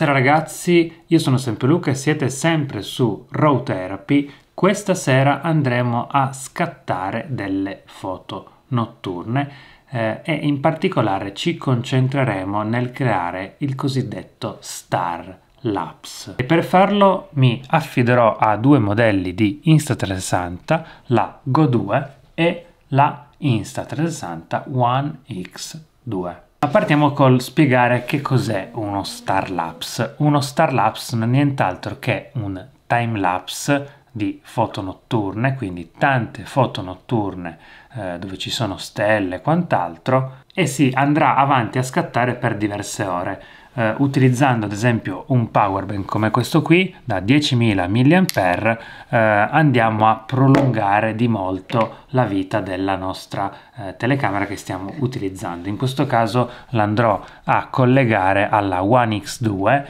Buonasera ragazzi, io sono sempre Luca e siete sempre su Row Therapy. Questa sera andremo a scattare delle foto notturne eh, e in particolare ci concentreremo nel creare il cosiddetto star Labs. E per farlo mi affiderò a due modelli di Insta360, la Go2 e la Insta360 One X2. Ma partiamo col spiegare che cos'è uno star lapse. Uno star lapse non è nient'altro che un timelapse di foto notturne, quindi tante foto notturne eh, dove ci sono stelle e quant'altro, e si andrà avanti a scattare per diverse ore eh, utilizzando ad esempio un power bank come questo qui da 10.000 mAh eh, andiamo a prolungare di molto la vita della nostra eh, telecamera che stiamo utilizzando. In questo caso l'andrò a collegare alla One X2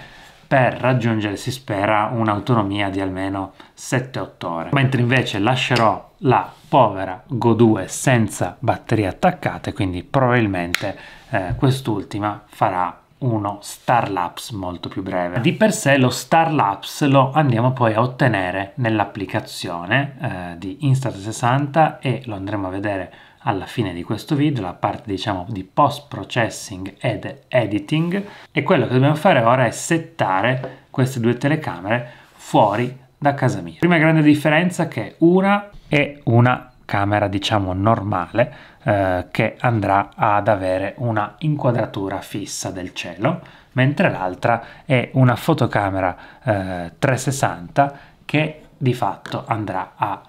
per raggiungere, si spera, un'autonomia di almeno 7-8 ore. Mentre invece lascerò la povera Go 2 senza batterie attaccate, quindi probabilmente eh, quest'ultima farà uno star lapse molto più breve. Di per sé lo star lapse lo andiamo poi a ottenere nell'applicazione eh, di Insta360 e lo andremo a vedere alla fine di questo video, la parte diciamo di post processing ed editing e quello che dobbiamo fare ora è settare queste due telecamere fuori da casa mia. Prima grande differenza che una è una camera diciamo normale eh, che andrà ad avere una inquadratura fissa del cielo, mentre l'altra è una fotocamera eh, 360 che di fatto andrà a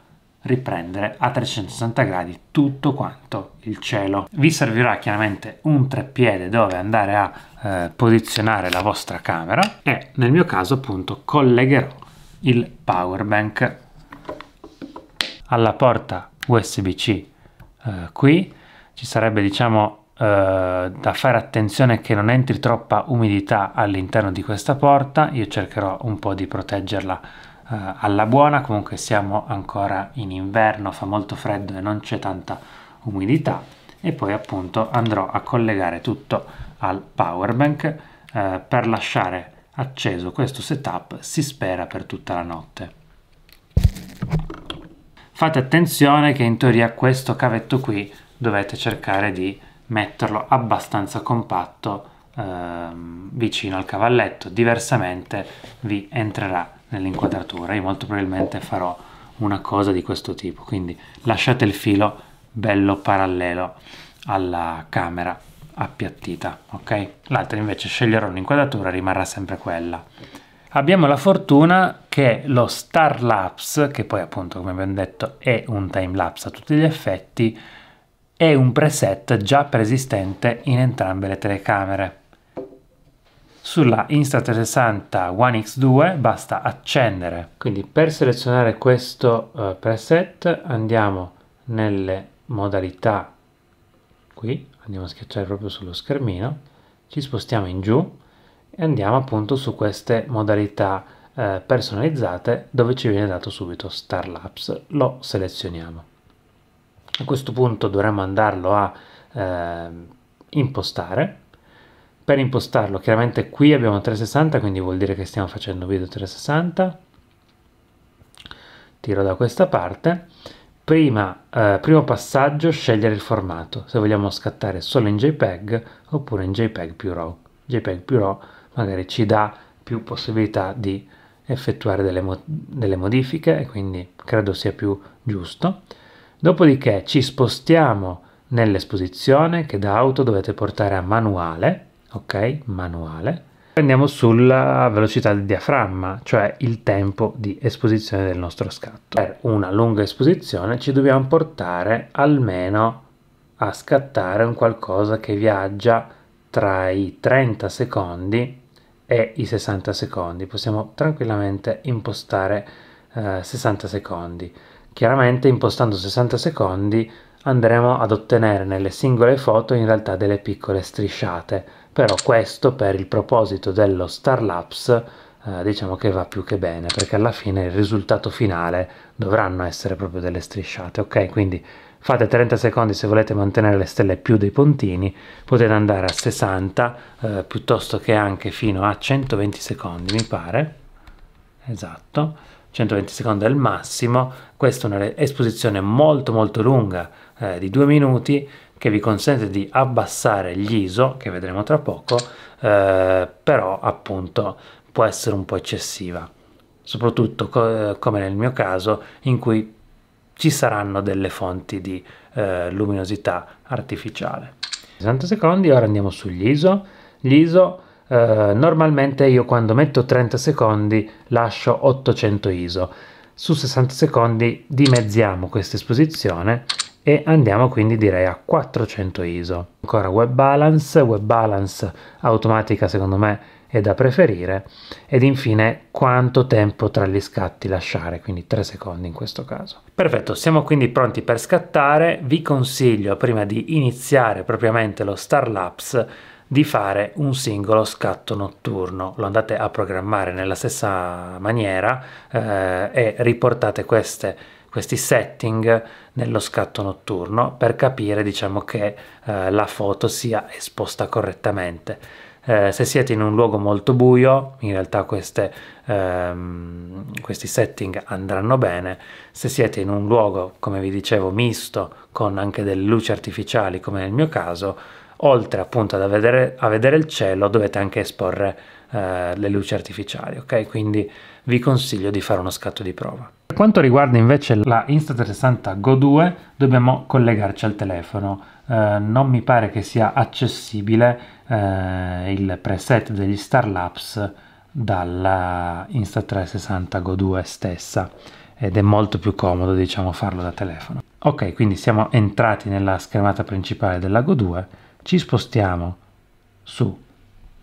riprendere a 360 gradi tutto quanto il cielo. Vi servirà chiaramente un treppiede dove andare a eh, posizionare la vostra camera e nel mio caso appunto collegherò il power bank alla porta USB-C. Eh, qui ci sarebbe diciamo eh, da fare attenzione che non entri troppa umidità all'interno di questa porta, io cercherò un po' di proteggerla eh, alla buona, comunque siamo ancora in inverno, fa molto freddo e non c'è tanta umidità e poi appunto andrò a collegare tutto al power bank eh, per lasciare acceso questo setup si spera per tutta la notte fate attenzione che in teoria questo cavetto qui dovete cercare di metterlo abbastanza compatto ehm, vicino al cavalletto, diversamente vi entrerà nell'inquadratura. Io molto probabilmente farò una cosa di questo tipo, quindi lasciate il filo bello parallelo alla camera appiattita, ok? L'altra invece sceglierò un'inquadratura, rimarrà sempre quella abbiamo la fortuna che lo star lapse, che poi appunto come abbiamo detto è un time lapse a tutti gli effetti, è un preset già preesistente in entrambe le telecamere. Sulla Insta360 One X2 basta accendere. Quindi per selezionare questo uh, preset andiamo nelle modalità qui, andiamo a schiacciare proprio sullo schermino, ci spostiamo in giù andiamo appunto su queste modalità eh, personalizzate dove ci viene dato subito Star Labs, lo selezioniamo. A questo punto dovremmo andarlo a eh, impostare. Per impostarlo chiaramente qui abbiamo 360 quindi vuol dire che stiamo facendo video 360. Tiro da questa parte. Prima, eh, primo passaggio, scegliere il formato, se vogliamo scattare solo in JPEG oppure in JPEG più RAW. JPEG più RAW magari ci dà più possibilità di effettuare delle, mo delle modifiche e quindi credo sia più giusto. Dopodiché ci spostiamo nell'esposizione che da auto dovete portare a manuale, ok? Manuale. Andiamo sulla velocità del diaframma, cioè il tempo di esposizione del nostro scatto. Per una lunga esposizione ci dobbiamo portare almeno a scattare un qualcosa che viaggia tra i 30 secondi e i 60 secondi. Possiamo tranquillamente impostare eh, 60 secondi. Chiaramente impostando 60 secondi andremo ad ottenere nelle singole foto in realtà delle piccole strisciate, però questo per il proposito dello Starlapse eh, diciamo che va più che bene perché alla fine il risultato finale dovranno essere proprio delle strisciate ok quindi fate 30 secondi se volete mantenere le stelle più dei pontini potete andare a 60 eh, piuttosto che anche fino a 120 secondi mi pare esatto 120 secondi è il massimo questa è un'esposizione molto molto lunga eh, di 2 minuti che vi consente di abbassare gli ISO che vedremo tra poco eh, però appunto può essere un po' eccessiva, soprattutto co come nel mio caso in cui ci saranno delle fonti di eh, luminosità artificiale. 60 secondi, ora andiamo sugli ISO. Eh, normalmente io quando metto 30 secondi lascio 800 ISO. Su 60 secondi dimezziamo questa esposizione e andiamo quindi direi a 400 ISO. Ancora web balance, web balance automatica secondo me è da preferire ed infine quanto tempo tra gli scatti lasciare, quindi 3 secondi in questo caso. Perfetto, siamo quindi pronti per scattare, vi consiglio prima di iniziare propriamente lo Star Labs di fare un singolo scatto notturno. Lo andate a programmare nella stessa maniera eh, e riportate queste, questi setting nello scatto notturno per capire diciamo, che eh, la foto sia esposta correttamente. Eh, se siete in un luogo molto buio, in realtà queste, ehm, questi setting andranno bene. Se siete in un luogo, come vi dicevo, misto, con anche delle luci artificiali, come nel mio caso, oltre appunto ad vedere, a vedere il cielo, dovete anche esporre eh, le luci artificiali, ok? Quindi vi consiglio di fare uno scatto di prova. Per quanto riguarda invece la Insta360 Go 2, dobbiamo collegarci al telefono. Eh, non mi pare che sia accessibile eh, il preset degli Starlabs dalla Insta360 Go 2 stessa ed è molto più comodo diciamo farlo da telefono. Ok, quindi siamo entrati nella schermata principale della Go 2, ci spostiamo su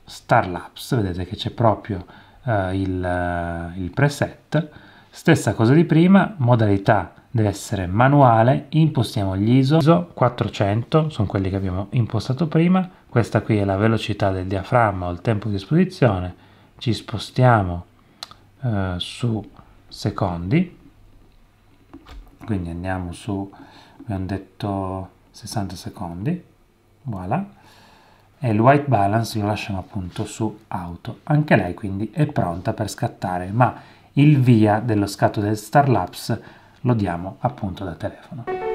Starlabs, vedete che c'è proprio eh, il, eh, il preset, stessa cosa di prima, modalità deve essere manuale, impostiamo gli ISO, ISO 400, sono quelli che abbiamo impostato prima, questa qui è la velocità del diaframma o il tempo di esposizione, ci spostiamo eh, su secondi, quindi andiamo su, abbiamo detto 60 secondi, voilà, e il white balance lo lasciamo appunto su auto, anche lei quindi è pronta per scattare, ma il via dello scatto del Starlapse lo diamo appunto da telefono.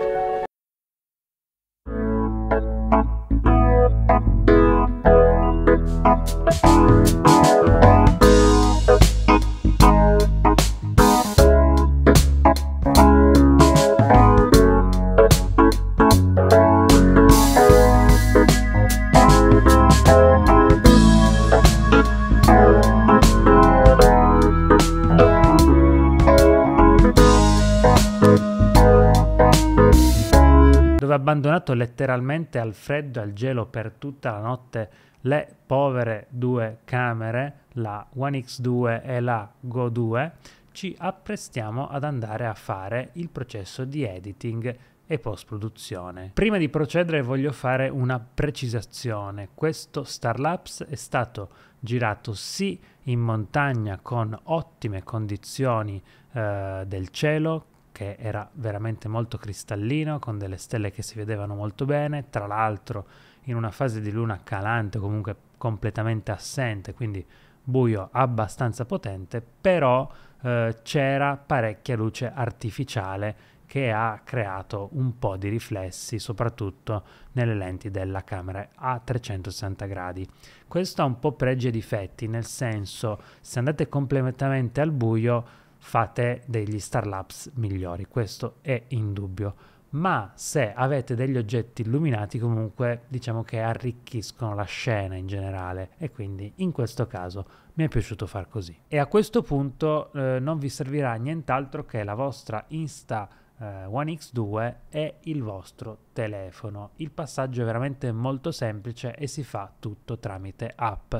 lasciato letteralmente al freddo e al gelo per tutta la notte le povere due camere, la One X2 e la Go 2, ci apprestiamo ad andare a fare il processo di editing e post produzione. Prima di procedere voglio fare una precisazione. Questo Starlapse è stato girato sì in montagna con ottime condizioni eh, del cielo, che era veramente molto cristallino, con delle stelle che si vedevano molto bene, tra l'altro in una fase di luna calante, comunque completamente assente, quindi buio abbastanza potente, però eh, c'era parecchia luce artificiale che ha creato un po' di riflessi, soprattutto nelle lenti della camera a 360 gradi. Questo ha un po' pregi e difetti, nel senso se andate completamente al buio fate degli Starlabs migliori, questo è indubbio. Ma se avete degli oggetti illuminati comunque diciamo che arricchiscono la scena in generale e quindi in questo caso mi è piaciuto far così. E a questo punto eh, non vi servirà nient'altro che la vostra Insta eh, One X2 e il vostro telefono. Il passaggio è veramente molto semplice e si fa tutto tramite app.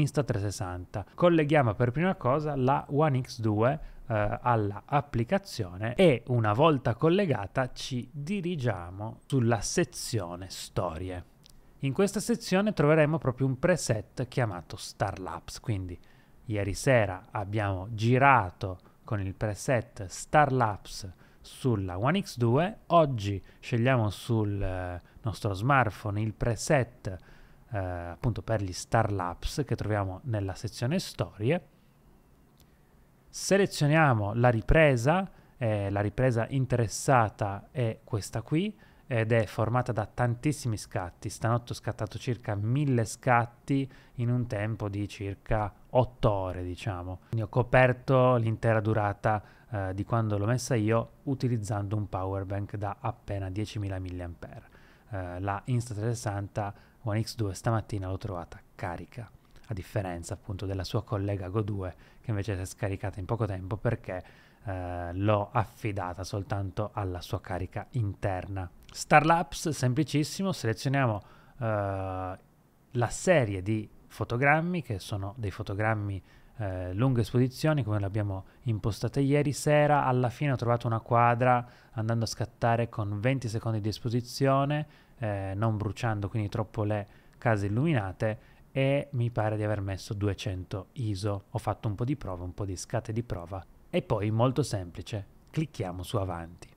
Insta360. Colleghiamo per prima cosa la One X2 eh, alla applicazione e una volta collegata ci dirigiamo sulla sezione storie. In questa sezione troveremo proprio un preset chiamato Starlapse, quindi ieri sera abbiamo girato con il preset Starlapse sulla One X2, oggi scegliamo sul eh, nostro smartphone il preset eh, appunto per gli Star Labs che troviamo nella sezione storie. Selezioniamo la ripresa, eh, la ripresa interessata è questa qui ed è formata da tantissimi scatti. Stanotte ho scattato circa 1000 scatti in un tempo di circa 8 ore, diciamo. Quindi ho coperto l'intera durata eh, di quando l'ho messa io utilizzando un power bank da appena 10.000 mAh. Eh, la Insta360 One X2 stamattina l'ho trovata carica, a differenza appunto della sua collega Go2 che invece si è scaricata in poco tempo perché eh, l'ho affidata soltanto alla sua carica interna. Starlabs, semplicissimo, selezioniamo eh, la serie di fotogrammi che sono dei fotogrammi eh, lunghe esposizioni come l'abbiamo impostata ieri sera. Alla fine ho trovato una quadra andando a scattare con 20 secondi di esposizione, eh, non bruciando quindi troppo le case illuminate e mi pare di aver messo 200 ISO. Ho fatto un po' di prova, un po' di scate di prova e poi molto semplice, clicchiamo su avanti.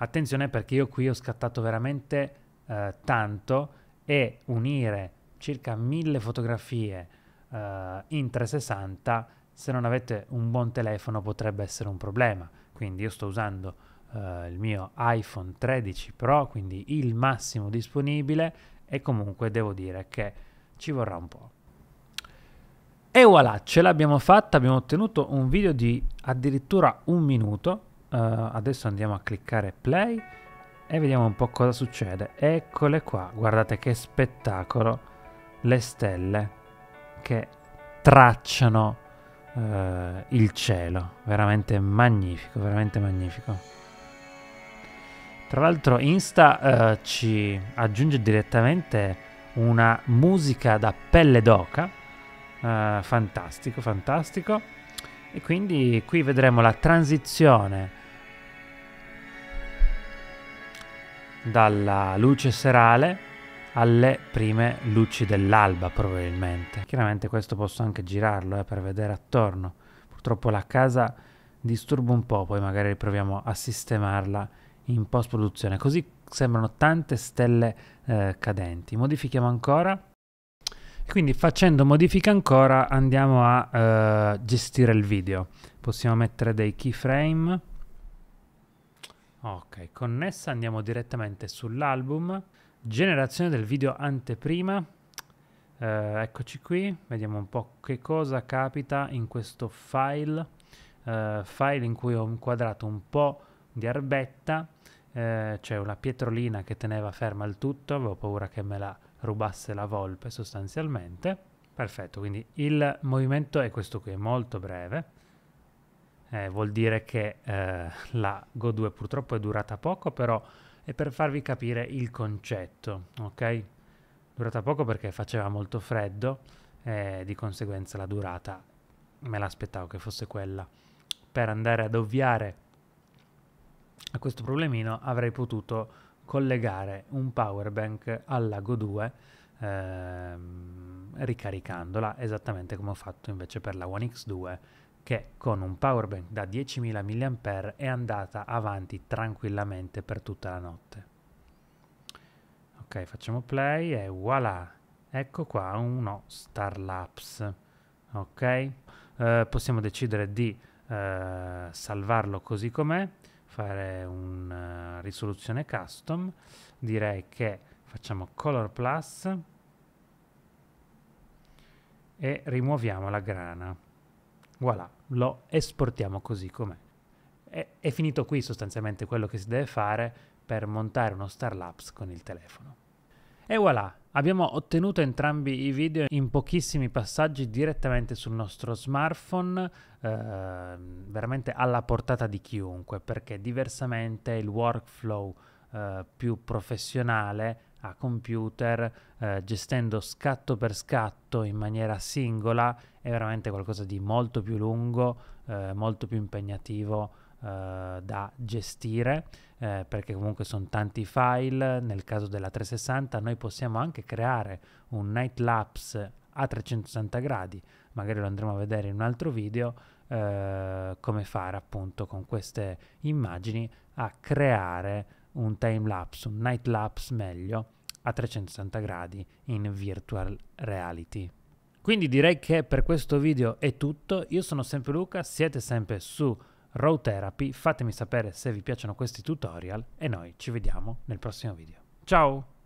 Attenzione perché io qui ho scattato veramente eh, tanto e unire circa 1000 fotografie eh, in 360 se non avete un buon telefono potrebbe essere un problema. Quindi io sto usando eh, il mio iPhone 13 Pro, quindi il massimo disponibile e comunque devo dire che ci vorrà un po'. E voilà, ce l'abbiamo fatta, abbiamo ottenuto un video di addirittura un minuto. Uh, adesso andiamo a cliccare play e vediamo un po' cosa succede. Eccole qua, guardate che spettacolo, le stelle che tracciano eh, il cielo. Veramente magnifico, veramente magnifico. Tra l'altro Insta eh, ci aggiunge direttamente una musica da pelle d'oca, eh, fantastico, fantastico. E quindi qui vedremo la transizione dalla luce serale alle prime luci dell'alba probabilmente. Chiaramente questo posso anche girarlo eh, per vedere attorno. Purtroppo la casa disturba un po', poi magari proviamo a sistemarla in post produzione. Così sembrano tante stelle eh, cadenti. Modifichiamo ancora. Quindi facendo modifica ancora andiamo a eh, gestire il video. Possiamo mettere dei keyframe. Ok, connessa andiamo direttamente sull'album generazione del video anteprima. Eh, eccoci qui, vediamo un po' che cosa capita in questo file, eh, file in cui ho inquadrato un po' di erbetta, eh, c'è una pietrolina che teneva ferma il tutto, avevo paura che me la rubasse la volpe sostanzialmente. Perfetto, quindi il movimento è questo qui, molto breve. Eh, vuol dire che eh, la Go 2 purtroppo è durata poco, però e per farvi capire il concetto, ok? Durata poco perché faceva molto freddo e di conseguenza la durata me l'aspettavo che fosse quella. Per andare ad ovviare a questo problemino avrei potuto collegare un power bank all'ago 2 ehm, ricaricandola esattamente come ho fatto invece per la One X2 che con un powerbank da 10.000 mAh è andata avanti tranquillamente per tutta la notte. Ok, facciamo play e voilà, ecco qua uno Starlapse. Ok, eh, possiamo decidere di eh, salvarlo così com'è, fare una eh, risoluzione custom, direi che facciamo Color Plus e rimuoviamo la grana Voilà, lo esportiamo così com'è. È, è finito qui sostanzialmente quello che si deve fare per montare uno Starlabs con il telefono. E voilà, abbiamo ottenuto entrambi i video in pochissimi passaggi direttamente sul nostro smartphone, eh, veramente alla portata di chiunque, perché diversamente il workflow eh, più professionale a computer, eh, gestendo scatto per scatto in maniera singola, è veramente qualcosa di molto più lungo, eh, molto più impegnativo eh, da gestire, eh, perché comunque sono tanti file, nel caso della 360 noi possiamo anche creare un night lapse a 360 gradi, magari lo andremo a vedere in un altro video, eh, come fare appunto con queste immagini a creare un time lapse, un night lapse meglio, a 360 gradi in virtual reality. Quindi direi che per questo video è tutto, io sono sempre Luca, siete sempre su Raw Therapy, fatemi sapere se vi piacciono questi tutorial e noi ci vediamo nel prossimo video. Ciao!